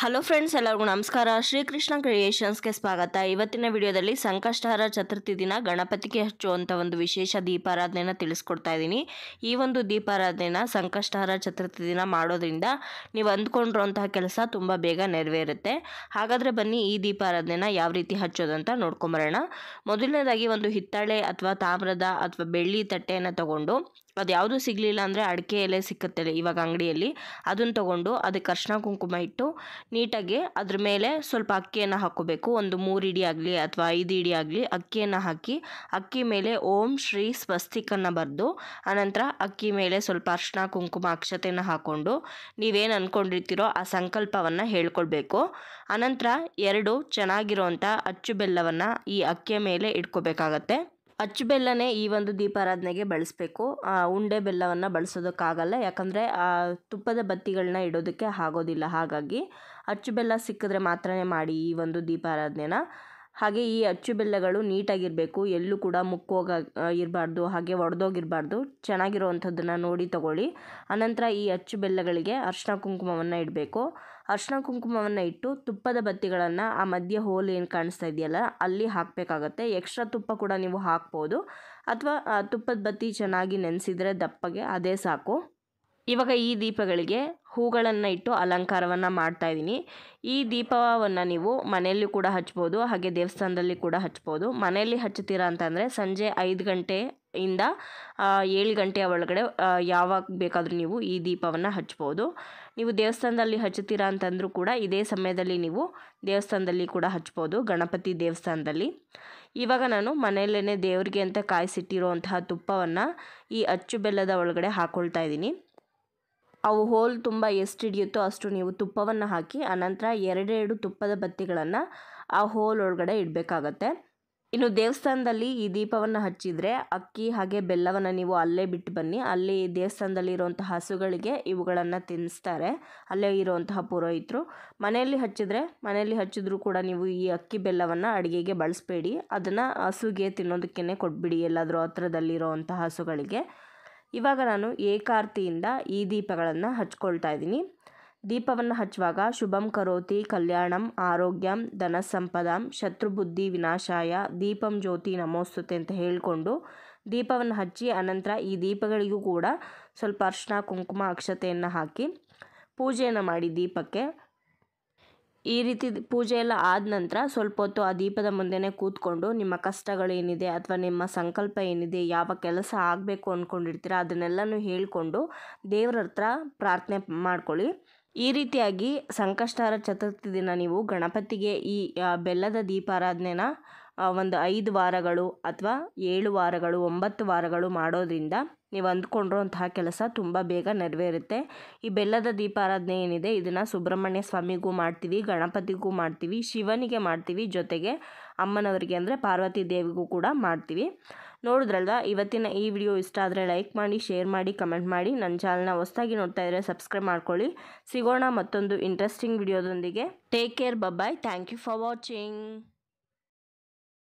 hello friends ಎಲ್ಲರಿಗೂ ನಮಸ್ಕಾರ ಶ್ರೀಕೃಷ್ಣ ಕ್ರಿಯೇಷನ್ಸ್ಗೆ ಸ್ವಾಗತ ಇವತ್ತಿನ ವಿಡಿಯೋದಲ್ಲಿ ಸಂಕಷ್ಟಹರ ಚತುರ್ಥಿ ದಿನ ಗಣಪತಿಗೆ ಹಚ್ಚುವಂಥ ಒಂದು ವಿಶೇಷ ದೀಪಾರಾಧನೆಯನ್ನು ತಿಳಿಸ್ಕೊಡ್ತಾ ಇದ್ದೀನಿ ಈ ಒಂದು ದೀಪಾರಾಧನೆನ ಸಂಕಷ್ಟಹರ ಚತುರ್ಥಿ ದಿನ ಮಾಡೋದ್ರಿಂದ ನೀವು ಅಂದ್ಕೊಂಡಿರೋಂತಹ ಕೆಲಸ ತುಂಬ ಬೇಗ ನೆರವೇರುತ್ತೆ ಹಾಗಾದರೆ ಬನ್ನಿ ಈ ದೀಪಾರಾಧನೆಯನ್ನು ಯಾವ ರೀತಿ ಹಚ್ಚೋದಂತ ನೋಡ್ಕೊಂಬರೋಣ ಮೊದಲನೇದಾಗಿ ಒಂದು ಹಿತ್ತಾಳೆ ಅಥವಾ ತಾಮ್ರದ ಅಥವಾ ಬೆಳ್ಳಿ ತಟ್ಟೆಯನ್ನು ತಗೊಂಡು ಅದು ಯಾವುದು ಸಿಗಲಿಲ್ಲ ಅಂದರೆ ಅಡಿಕೆ ಎಲೆ ಸಿಕ್ಕುತ್ತೆ ಇವಾಗ ಅಂಗಡಿಯಲ್ಲಿ ಅದನ್ನು ತಗೊಂಡು ಅದಕ್ಕೆ ಅರ್ಶಿನ ಕುಂಕುಮ ಇಟ್ಟು ನೀಟಾಗಿ ಅದ್ರ ಮೇಲೆ ಸ್ವಲ್ಪ ಅಕ್ಕಿಯನ್ನು ಹಾಕೋಬೇಕು ಒಂದು ಮೂರು ಇಡಿ ಆಗಲಿ ಅಥವಾ ಐದು ಇಡಿ ಆಗಲಿ ಅಕ್ಕಿಯನ್ನು ಹಾಕಿ ಅಕ್ಕಿ ಮೇಲೆ ಓಂ ಶ್ರೀ ಸ್ವಸ್ತಿಕನ್ನು ಬರೆದು ಆನಂತರ ಅಕ್ಕಿ ಮೇಲೆ ಸ್ವಲ್ಪ ಅರ್ಶನ ಕುಂಕುಮ ಅಕ್ಷತೆಯನ್ನು ಹಾಕ್ಕೊಂಡು ನೀವೇನು ಅಂದ್ಕೊಂಡಿರ್ತೀರೋ ಆ ಸಂಕಲ್ಪವನ್ನು ಹೇಳ್ಕೊಳ್ಬೇಕು ಆನಂತರ ಎರಡು ಚೆನ್ನಾಗಿರುವಂಥ ಅಚ್ಚು ಬೆಲ್ಲವನ್ನು ಈ ಅಕ್ಕಿಯ ಮೇಲೆ ಇಟ್ಕೋಬೇಕಾಗತ್ತೆ ಅಚ್ಚು ಬೆಲ್ಲನೇ ಈ ಒಂದು ದೀಪಾರಾಧನೆಗೆ ಬಳಸಬೇಕು ಉಂಡೆ ಬೆಲ್ಲವನ್ನು ಬಳಸೋದಕ್ಕಾಗಲ್ಲ ಯಾಕಂದರೆ ತುಪ್ಪದ ಬತ್ತಿಗಳನ್ನ ಇಡೋದಕ್ಕೆ ಆಗೋದಿಲ್ಲ ಹಾಗಾಗಿ ಅಚ್ಚು ಬೆಲ್ಲ ಸಿಕ್ಕಿದ್ರೆ ಮಾತ್ರನೇ ಮಾಡಿ ಈ ಒಂದು ದೀಪಾರಾಧನೆನ ಹಾಗೆ ಈ ಅಚ್ಚು ಬೆಲ್ಲಗಳು ನೀಟಾಗಿರಬೇಕು ಎಲ್ಲೂ ಕೂಡ ಮುಕ್ಕೋಗ ಇರಬಾರ್ದು ಹಾಗೆ ಒಡೆದೋಗಿರಬಾರ್ದು ಚೆನ್ನಾಗಿರುವಂಥದ್ದನ್ನು ನೋಡಿ ತಗೊಳ್ಳಿ ಅನಂತರ ಈ ಅಚ್ಚು ಬೆಲ್ಲಗಳಿಗೆ ಅರ್ಶಿನ ಕುಂಕುಮವನ್ನು ಇಡಬೇಕು ಅರ್ಶಿನ ಕುಂಕುಮವನ್ನು ಇಟ್ಟು ತುಪ್ಪದ ಬತ್ತಿಗಳನ್ನು ಆ ಮಧ್ಯ ಹೋಲ್ ಏನು ಕಾಣಿಸ್ತಾ ಇದೆಯಲ್ಲ ಅಲ್ಲಿ ಹಾಕಬೇಕಾಗತ್ತೆ ಎಕ್ಸ್ಟ್ರಾ ತುಪ್ಪ ಕೂಡ ನೀವು ಹಾಕ್ಬೋದು ಅಥವಾ ತುಪ್ಪದ ಬತ್ತಿ ಚೆನ್ನಾಗಿ ನೆನೆಸಿದರೆ ದಪ್ಪಗೆ ಅದೇ ಸಾಕು ಇವಾಗ ಈ ದೀಪಗಳಿಗೆ ಹೂಗಳನ್ನು ಇಟ್ಟು ಅಲಂಕಾರವನ್ನು ಮಾಡ್ತಾ ಇದ್ದೀನಿ ಈ ದೀಪವನ್ನು ನೀವು ಮನೆಯಲ್ಲೂ ಕೂಡ ಹಚ್ಬೋದು ಹಾಗೆ ದೇವಸ್ಥಾನದಲ್ಲಿ ಕೂಡ ಹಚ್ಬೋದು ಮನೆಯಲ್ಲಿ ಹಚ್ಚುತ್ತೀರಾ ಅಂತಂದರೆ ಸಂಜೆ ಐದು ಗಂಟೆ ಇಂದ ಏಳು ಗಂಟೆಯ ಒಳಗಡೆ ಯಾವಾಗ ಬೇಕಾದರೂ ನೀವು ಈ ದೀಪವನ್ನು ಹಚ್ಬೋದು ನೀವು ದೇವಸ್ಥಾನದಲ್ಲಿ ಹಚ್ಚುತ್ತೀರಾ ಅಂತಂದರೂ ಕೂಡ ಇದೇ ಸಮಯದಲ್ಲಿ ನೀವು ದೇವಸ್ಥಾನದಲ್ಲಿ ಕೂಡ ಹಚ್ಬೋದು ಗಣಪತಿ ದೇವಸ್ಥಾನದಲ್ಲಿ ಇವಾಗ ನಾನು ಮನೆಯಲ್ಲೇ ದೇವರಿಗೆ ಅಂತ ಕಾಯಿಸಿಟ್ಟಿರುವಂತಹ ತುಪ್ಪವನ್ನು ಈ ಅಚ್ಚು ಬೆಲ್ಲದ ಒಳಗಡೆ ಹಾಕ್ಕೊಳ್ತಾ ಇದ್ದೀನಿ ಅವು ಹೋಲ್ ತುಂಬ ಎಷ್ಟು ಹಿಡಿಯುತ್ತೋ ಅಷ್ಟು ನೀವು ತುಪ್ಪವನ್ನು ಹಾಕಿ ಆನಂತರ ಎರಡೆರಡು ತುಪ್ಪದ ಬತ್ತಿಗಳನ್ನು ಆ ಹೋಲ್ ಒಳಗಡೆ ಇಡಬೇಕಾಗತ್ತೆ ಇನ್ನು ದೇವಸ್ಥಾನದಲ್ಲಿ ಈ ದೀಪವನ್ನು ಹಚ್ಚಿದರೆ ಅಕ್ಕಿ ಹಾಗೆ ಬೆಲ್ಲವನ್ನು ನೀವು ಅಲ್ಲೇ ಬಿಟ್ಟು ಬನ್ನಿ ಅಲ್ಲಿ ದೇವಸ್ಥಾನದಲ್ಲಿ ಇರುವಂಥ ಹಸುಗಳಿಗೆ ಇವುಗಳನ್ನು ತಿನ್ನಿಸ್ತಾರೆ ಅಲ್ಲೇ ಇರುವಂತಹ ಪುರೋಹಿತರು ಮನೆಯಲ್ಲಿ ಹಚ್ಚಿದರೆ ಮನೆಯಲ್ಲಿ ಹಚ್ಚಿದ್ರೂ ಕೂಡ ನೀವು ಈ ಅಕ್ಕಿ ಬೆಲ್ಲವನ್ನು ಅಡುಗೆಗೆ ಬಳಸಬೇಡಿ ಅದನ್ನು ಹಸುಗೆ ತಿನ್ನೋದಕ್ಕೇ ಕೊಟ್ಬಿಡಿ ಎಲ್ಲಾದರೂ ಹತ್ರದಲ್ಲಿರೋವಂಥ ಹಸುಗಳಿಗೆ ಇವಾಗ ನಾನು ಏಕಾರ್ತಿಯಿಂದ ಈ ದೀಪಗಳನ್ನು ಹಚ್ಕೊಳ್ತಾ ಇದ್ದೀನಿ ದೀಪವನ್ನು ಹಚ್ಚುವಾಗ ಶುಭಂ ಕರೋತಿ ಕಲ್ಯಾಣಂ ಆರೋಗ್ಯಂ ಶತ್ರು ಬುದ್ಧಿ ವಿನಾಶಾಯ ದೀಪಂ ಜ್ಯೋತಿ ನಮೋಸ್ತುತೆ ಅಂತ ಹೇಳಿಕೊಂಡು ದೀಪವನ್ನು ಹಚ್ಚಿ ಅನಂತರ ಈ ದೀಪಗಳಿಗೂ ಕೂಡ ಸ್ವಲ್ಪ ಅರ್ಶಿನ ಕುಂಕುಮ ಅಕ್ಷತೆಯನ್ನು ಹಾಕಿ ಪೂಜೆಯನ್ನು ಮಾಡಿ ದೀಪಕ್ಕೆ ಈ ರೀತಿ ಪೂಜೆ ಎಲ್ಲ ಆದ ನಂತರ ಸ್ವಲ್ಪ ಹೊತ್ತು ಆ ದೀಪದ ಮುಂದೆನೇ ಕೂತ್ಕೊಂಡು ನಿಮ್ಮ ಕಷ್ಟಗಳೇನಿದೆ ಅಥವಾ ನಿಮ್ಮ ಸಂಕಲ್ಪ ಏನಿದೆ ಯಾವ ಕೆಲಸ ಆಗಬೇಕು ಅಂದ್ಕೊಂಡಿರ್ತೀರ ಅದನ್ನೆಲ್ಲನೂ ಹೇಳಿಕೊಂಡು ದೇವ್ರ ಹತ್ರ ಪ್ರಾರ್ಥನೆ ಮಾಡ್ಕೊಳ್ಳಿ ಈ ರೀತಿಯಾಗಿ ಸಂಕಷ್ಟಾರ ಚತುರ್ಥಿ ದಿನ ನೀವು ಗಣಪತಿಗೆ ಈ ಬೆಲ್ಲದ ದೀಪಾರಾಧನೆನ ಒಂದು ಐದು ವಾರಗಳು ಅಥವಾ ಏಳು ವಾರಗಳು ಒಂಬತ್ತು ವಾರಗಳು ಮಾಡೋದ್ರಿಂದ ನೀವು ಅಂದ್ಕೊಂಡಿರೋಂತಹ ಕೆಲಸ ತುಂಬ ಬೇಗ ನೆರವೇರುತ್ತೆ ಈ ಬೆಲ್ಲದ ದೀಪಾರಾಧನೆ ಏನಿದೆ ಇದನ್ನು ಸುಬ್ರಹ್ಮಣ್ಯ ಸ್ವಾಮಿಗೂ ಮಾಡ್ತೀವಿ ಗಣಪತಿಗೂ ಮಾಡ್ತೀವಿ ಶಿವನಿಗೆ ಮಾಡ್ತೀವಿ ಜೊತೆಗೆ ಅಮ್ಮನವರಿಗೆ ಅಂದರೆ ಪಾರ್ವತಿ ದೇವಿಗೂ ಕೂಡ ಮಾಡ್ತೀವಿ ನೋಡಿದ್ರಲ್ವ ಇವತ್ತಿನ ಈ ವಿಡಿಯೋ ಇಷ್ಟ ಆದರೆ ಲೈಕ್ ಮಾಡಿ ಶೇರ್ ಮಾಡಿ ಕಮೆಂಟ್ ಮಾಡಿ ನನ್ನ ಚಾನಲ್ನ ಹೊಸದಾಗಿ ನೋಡ್ತಾ ಇದ್ದರೆ ಸಬ್ಸ್ಕ್ರೈಬ್ ಮಾಡ್ಕೊಳ್ಳಿ ಸಿಗೋಣ ಮತ್ತೊಂದು ಇಂಟ್ರೆಸ್ಟಿಂಗ್ ವಿಡಿಯೋದೊಂದಿಗೆ take care bye bye thank you for watching